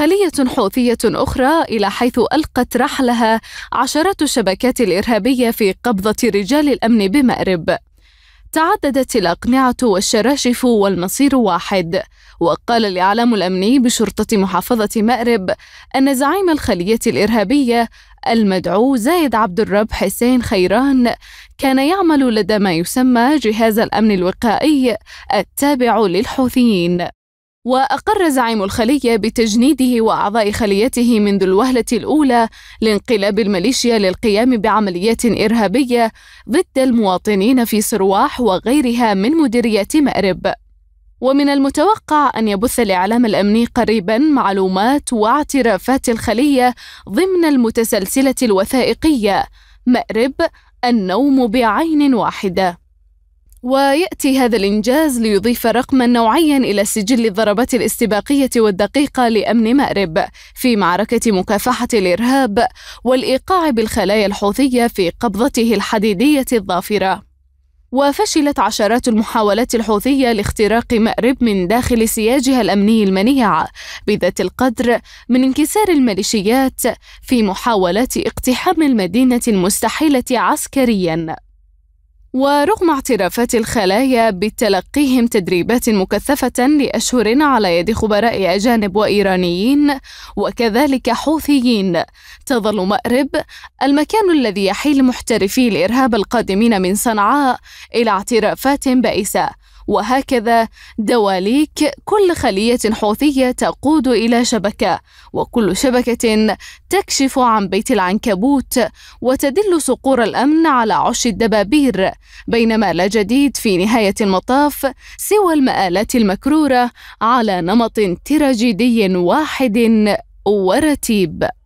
خلية حوثية أخرى إلى حيث ألقت رحلها عشرات الشبكات الإرهابية في قبضة رجال الأمن بمأرب. تعددت الأقنعة والشراشف والمصير واحد، وقال الإعلام الأمني بشرطة محافظة مأرب أن زعيم الخلية الإرهابية المدعو زايد عبد الرب حسين خيران كان يعمل لدى ما يسمى جهاز الأمن الوقائي التابع للحوثيين. وأقر زعيم الخلية بتجنيده وأعضاء خليته منذ الوهلة الأولى لانقلاب الميليشيا للقيام بعمليات إرهابية ضد المواطنين في سرواح وغيرها من مديريات مأرب. ومن المتوقع أن يبث الإعلام الأمني قريبا معلومات واعترافات الخلية ضمن المتسلسلة الوثائقية مأرب النوم بعين واحدة. ويأتي هذا الإنجاز ليضيف رقما نوعيا إلى سجل الضربات الاستباقية والدقيقة لأمن مأرب في معركة مكافحة الإرهاب والإيقاع بالخلايا الحوثية في قبضته الحديدية الظافرة. وفشلت عشرات المحاولات الحوثية لاختراق مأرب من داخل سياجها الأمني المنيع بذات القدر من انكسار الميليشيات في محاولات اقتحام المدينة المستحيلة عسكرياً. ورغم اعترافات الخلايا بتلقيهم تدريبات مكثفة لأشهر على يد خبراء أجانب وإيرانيين وكذلك حوثيين تظل مأرب المكان الذي يحيل محترفي الإرهاب القادمين من صنعاء إلى اعترافات بائسة وهكذا دواليك كل خلية حوثية تقود إلى شبكة وكل شبكة تكشف عن بيت العنكبوت وتدل صقور الأمن على عش الدبابير بينما لا جديد في نهاية المطاف سوى المآلات المكرورة على نمط تراجيدي واحد ورتيب